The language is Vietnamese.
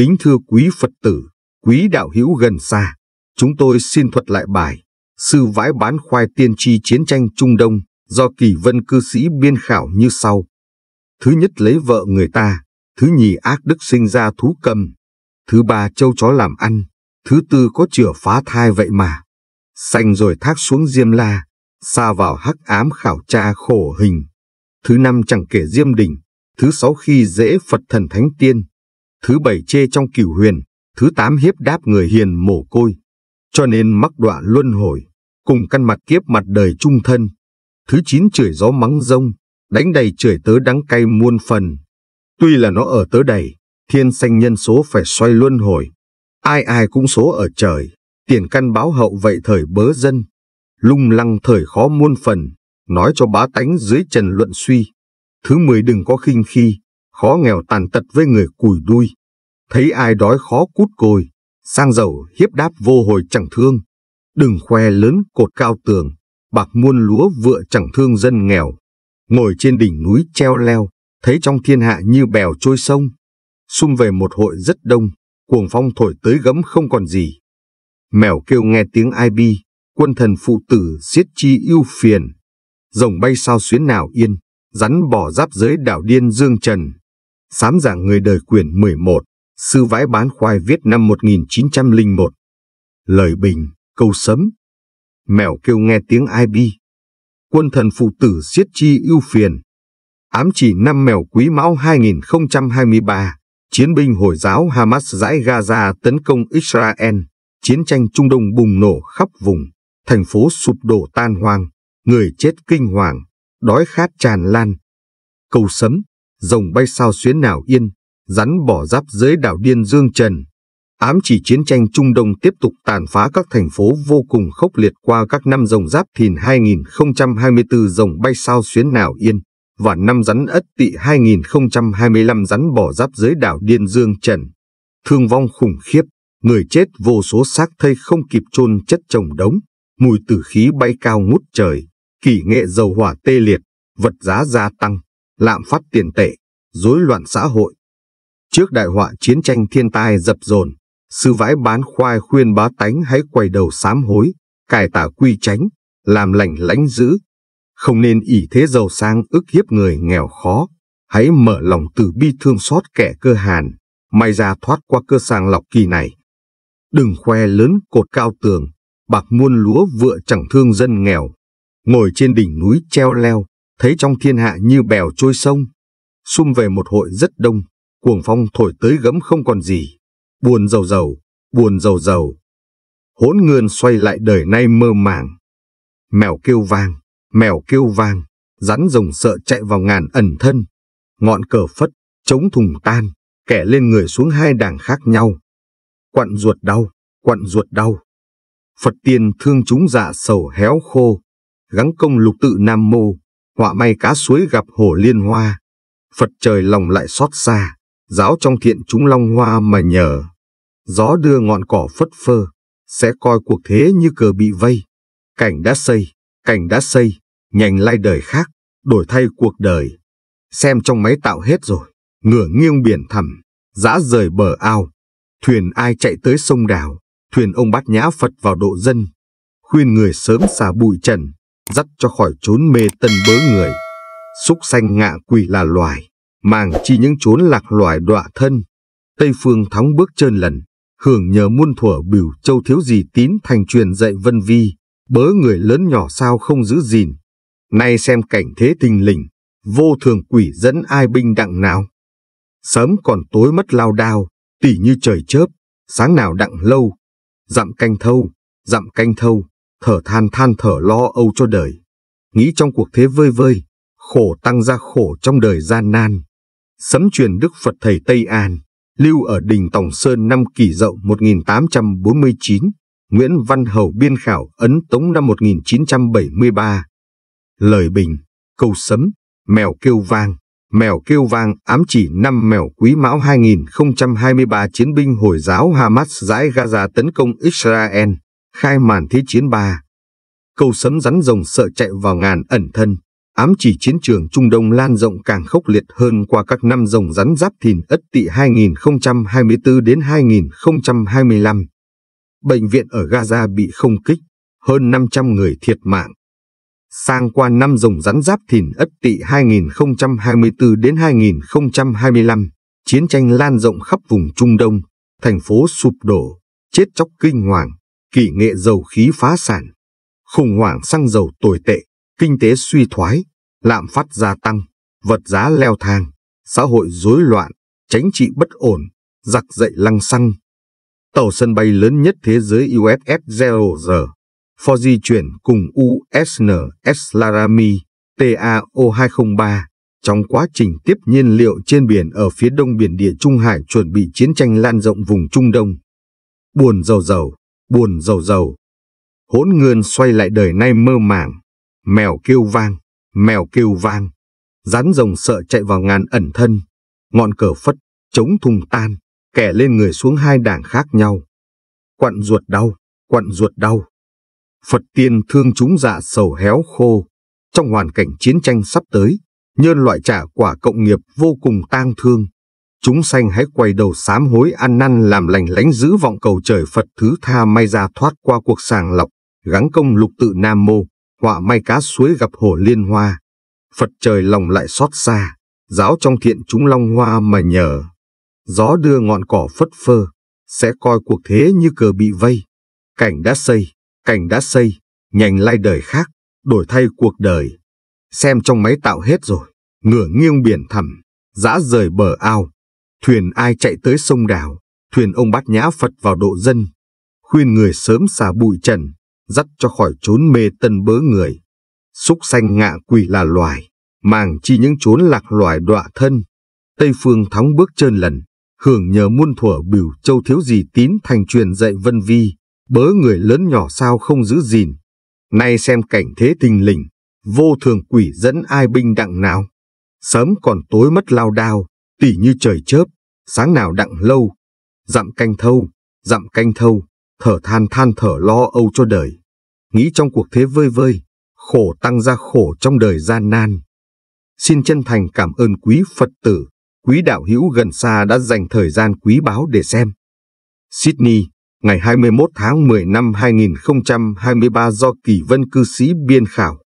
Kính thưa quý Phật tử, quý đạo hữu gần xa, chúng tôi xin thuật lại bài Sư vãi bán khoai tiên tri chiến tranh Trung Đông do kỳ vân cư sĩ biên khảo như sau. Thứ nhất lấy vợ người ta, thứ nhì ác đức sinh ra thú cầm, thứ ba châu chó làm ăn, thứ tư có chửa phá thai vậy mà. Xanh rồi thác xuống Diêm La, xa vào hắc ám khảo tra khổ hình. Thứ năm chẳng kể Diêm Đình, thứ sáu khi dễ Phật thần Thánh Tiên, thứ bảy chê trong cửu huyền, thứ tám hiếp đáp người hiền mồ côi. Cho nên mắc đọa luân hồi, cùng căn mặt kiếp mặt đời trung thân. Thứ chín chửi gió mắng rông, đánh đầy chửi tớ đắng cay muôn phần. Tuy là nó ở tớ đầy, thiên sanh nhân số phải xoay luân hồi. Ai ai cũng số ở trời, tiền căn báo hậu vậy thời bớ dân. Lung lăng thời khó muôn phần, nói cho bá tánh dưới trần luận suy. Thứ mười đừng có khinh khi, khó nghèo tàn tật với người cùi đuôi. Thấy ai đói khó cút côi, sang giàu hiếp đáp vô hồi chẳng thương. Đừng khoe lớn cột cao tường, bạc muôn lúa vựa chẳng thương dân nghèo. Ngồi trên đỉnh núi treo leo, thấy trong thiên hạ như bèo trôi sông. Xung về một hội rất đông, cuồng phong thổi tới gấm không còn gì. Mèo kêu nghe tiếng ai bi, quân thần phụ tử giết chi yêu phiền. Rồng bay sao xuyến nào yên, rắn bỏ giáp giới đảo điên dương trần. Sám giảng người đời quyển 11, Sư Vãi Bán Khoai viết năm 1901. Lời bình, câu sấm. Mèo kêu nghe tiếng ai bi. Quân thần phụ tử siết chi ưu phiền. Ám chỉ năm mèo quý mão 2023, chiến binh Hồi giáo Hamas giải Gaza tấn công Israel, chiến tranh Trung Đông bùng nổ khắp vùng, thành phố sụp đổ tan hoang, người chết kinh hoàng, đói khát tràn lan. Câu sấm rồng bay sao xuyến nào yên, rắn bỏ giáp dưới đảo điên dương trần. Ám chỉ chiến tranh Trung Đông tiếp tục tàn phá các thành phố vô cùng khốc liệt qua các năm rồng giáp thìn 2024 rồng bay sao xuyến nào yên và năm rắn ất tỵ 2025 rắn bỏ giáp dưới đảo Điên Dương Trần. Thương vong khủng khiếp, người chết vô số xác thây không kịp chôn chất chồng đống, mùi tử khí bay cao ngút trời, kỷ nghệ dầu hỏa tê liệt, vật giá gia tăng lạm phát tiền tệ, rối loạn xã hội. Trước đại họa chiến tranh thiên tai dập dồn, sư vãi bán khoai khuyên bá tánh hãy quay đầu sám hối, cải tả quy tránh, làm lành lãnh dữ. Không nên ỷ thế giàu sang ức hiếp người nghèo khó, hãy mở lòng từ bi thương xót kẻ cơ hàn, may ra thoát qua cơ sàng lọc kỳ này. Đừng khoe lớn cột cao tường, bạc muôn lúa vựa chẳng thương dân nghèo. Ngồi trên đỉnh núi treo leo, thấy trong thiên hạ như bèo trôi sông. Xung về một hội rất đông, cuồng phong thổi tới gấm không còn gì. Buồn giàu giàu, buồn giàu giàu. Hỗn ngươn xoay lại đời nay mơ màng. Mèo kêu vang, mèo kêu vang, rắn rồng sợ chạy vào ngàn ẩn thân. Ngọn cờ phất, chống thùng tan, kẻ lên người xuống hai đảng khác nhau. Quặn ruột đau, quặn ruột đau. Phật tiên thương chúng dạ sầu héo khô, gắng công lục tự nam mô, họa may cá suối gặp hổ liên hoa, Phật trời lòng lại xót xa, giáo trong thiện chúng long hoa mà nhờ. Gió đưa ngọn cỏ phất phơ, sẽ coi cuộc thế như cờ bị vây. Cảnh đã xây, cảnh đã xây, nhành lai đời khác, đổi thay cuộc đời. Xem trong máy tạo hết rồi, ngửa nghiêng biển thẳm, giã rời bờ ao. Thuyền ai chạy tới sông đào, thuyền ông bắt nhã Phật vào độ dân. Khuyên người sớm xả bụi trần, dắt cho khỏi chốn mê tân bớ người. Xúc sanh ngạ quỷ là loài, màng chi những chốn lạc loài đọa thân. Tây phương thóng bước chân lần, hưởng nhờ muôn thuở biểu châu thiếu gì tín thành truyền dạy vân vi, bớ người lớn nhỏ sao không giữ gìn. Nay xem cảnh thế tình lình, vô thường quỷ dẫn ai binh đặng nào. Sớm còn tối mất lao đao, tỉ như trời chớp, sáng nào đặng lâu, dặm canh thâu, dặm canh thâu thở than than thở lo âu cho đời, nghĩ trong cuộc thế vơi vơi, khổ tăng ra khổ trong đời gian nan. Sấm truyền Đức Phật Thầy Tây An, lưu ở đình Tòng Sơn năm kỷ dậu 1849, Nguyễn Văn Hầu biên khảo ấn tống năm 1973. Lời bình, câu sấm, mèo kêu vang, mèo kêu vang ám chỉ năm mèo quý mão 2023 chiến binh Hồi giáo Hamas giải Gaza tấn công Israel khai màn thế chiến ba. Câu sấm rắn rồng sợ chạy vào ngàn ẩn thân, ám chỉ chiến trường Trung Đông lan rộng càng khốc liệt hơn qua các năm rồng rắn giáp thìn ất tỵ 2024 đến 2025. Bệnh viện ở Gaza bị không kích, hơn 500 người thiệt mạng. Sang qua năm rồng rắn giáp thìn ất tỵ 2024 đến 2025, chiến tranh lan rộng khắp vùng Trung Đông, thành phố sụp đổ, chết chóc kinh hoàng kỳ nghệ dầu khí phá sản, khủng hoảng xăng dầu tồi tệ, kinh tế suy thoái, lạm phát gia tăng, vật giá leo thang, xã hội rối loạn, chính trị bất ổn, giặc dậy lăng xăng. Tàu sân bay lớn nhất thế giới USS Gerald for di chuyển cùng USNS Laramie TAO-203 trong quá trình tiếp nhiên liệu trên biển ở phía đông biển địa Trung Hải chuẩn bị chiến tranh lan rộng vùng Trung Đông. Buồn dầu dầu buồn rầu rầu. Hỗn ngươn xoay lại đời nay mơ màng, mèo kêu vang, mèo kêu vang, rắn rồng sợ chạy vào ngàn ẩn thân, ngọn cờ phất, chống thùng tan, kẻ lên người xuống hai đảng khác nhau. Quặn ruột đau, quặn ruột đau. Phật tiên thương chúng dạ sầu héo khô, trong hoàn cảnh chiến tranh sắp tới, nhân loại trả quả cộng nghiệp vô cùng tang thương chúng sanh hãy quay đầu sám hối ăn năn làm lành lánh giữ vọng cầu trời Phật thứ tha may ra thoát qua cuộc sàng lọc, gắng công lục tự Nam Mô, họa may cá suối gặp hồ liên hoa. Phật trời lòng lại xót xa, giáo trong thiện chúng long hoa mà nhờ. Gió đưa ngọn cỏ phất phơ, sẽ coi cuộc thế như cờ bị vây. Cảnh đã xây, cảnh đã xây, nhành lai đời khác, đổi thay cuộc đời. Xem trong máy tạo hết rồi, ngửa nghiêng biển thẳm, dã rời bờ ao, thuyền ai chạy tới sông đảo, thuyền ông bát nhã Phật vào độ dân, khuyên người sớm xả bụi trần, dắt cho khỏi chốn mê tân bớ người. Xúc sanh ngạ quỷ là loài, màng chi những chốn lạc loài đọa thân. Tây phương thóng bước chân lần, hưởng nhờ muôn thuở biểu châu thiếu gì tín thành truyền dạy vân vi, bớ người lớn nhỏ sao không giữ gìn. Nay xem cảnh thế tình lình, vô thường quỷ dẫn ai binh đặng nào. Sớm còn tối mất lao đao, tỉ như trời chớp, sáng nào đặng lâu, dặm canh thâu, dặm canh thâu, thở than than thở lo âu cho đời, nghĩ trong cuộc thế vơi vơi, khổ tăng ra khổ trong đời gian nan. Xin chân thành cảm ơn quý Phật tử, quý đạo hữu gần xa đã dành thời gian quý báu để xem. Sydney, ngày 21 tháng 10 năm 2023 do Kỳ Vân Cư Sĩ biên khảo.